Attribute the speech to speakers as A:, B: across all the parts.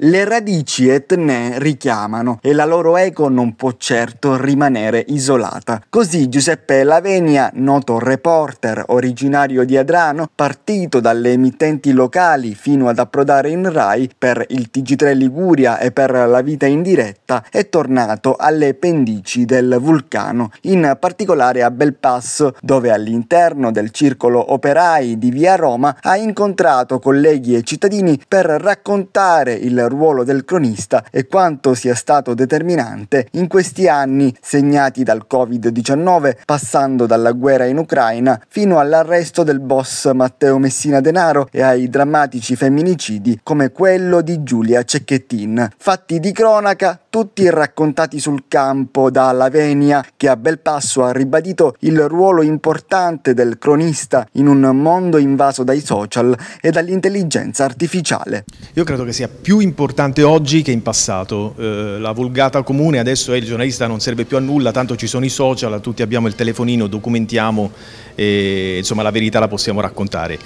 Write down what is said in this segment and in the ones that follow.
A: Le radici etne richiamano e la loro eco non può certo rimanere isolata. Così Giuseppe Lavenia, noto reporter originario di Adrano, partito dalle emittenti locali fino ad approdare in Rai per il TG3 Liguria e per la vita in diretta, è tornato alle pendici del vulcano, in particolare a Belpasso, dove all'interno del circolo operai di Via Roma ha incontrato colleghi e cittadini per raccontare il ruolo del cronista e quanto sia stato determinante in questi anni segnati dal Covid-19, passando dalla guerra in Ucraina fino all'arresto del boss Matteo Messina Denaro e ai drammatici femminicidi come quello di Giulia Cecchettin. Fatti di cronaca tutti raccontati sul campo da Lavenia che a bel passo ha ribadito il ruolo importante del cronista in un mondo invaso dai social e dall'intelligenza artificiale.
B: Io credo che sia più importante oggi che in passato. Eh, la vulgata comune adesso è il giornalista non serve più a nulla, tanto ci sono i social, tutti abbiamo il telefonino, documentiamo e insomma la verità la possiamo raccontare.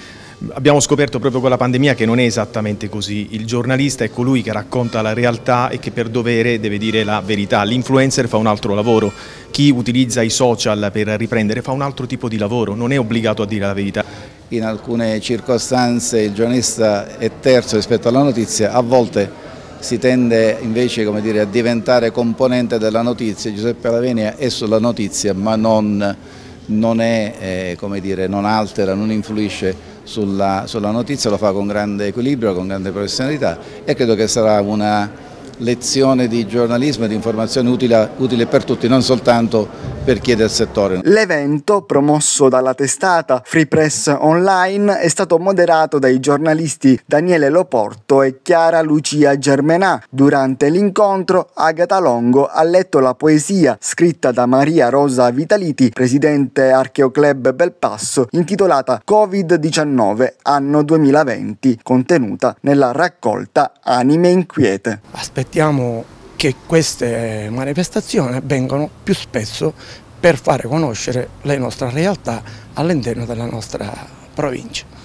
B: Abbiamo scoperto proprio con la pandemia che non è esattamente così, il giornalista è colui che racconta la realtà e che per dovere deve dire la verità, l'influencer fa un altro lavoro, chi utilizza i social per riprendere fa un altro tipo di lavoro, non è obbligato a dire la verità.
C: In alcune circostanze il giornalista è terzo rispetto alla notizia, a volte si tende invece dire, a diventare componente della notizia, Giuseppe Alavenia è sulla notizia ma non, non, è, eh, dire, non altera, non influisce sulla, sulla notizia, lo fa con grande equilibrio, con grande professionalità e credo che sarà una lezione di giornalismo e di informazione utile, utile per tutti, non soltanto per chi è del settore. L'evento, promosso dalla
A: testata Free Press Online, è stato moderato dai giornalisti Daniele Loporto e Chiara Lucia Germenà. Durante l'incontro, Agata Longo ha letto la poesia scritta da Maria Rosa Vitaliti, presidente Archeoclub Belpasso, intitolata Covid-19 anno 2020, contenuta nella raccolta Anime Inquiete. Aspettiamo che queste manifestazioni vengano più
B: spesso per fare conoscere le nostre realtà all'interno della nostra provincia.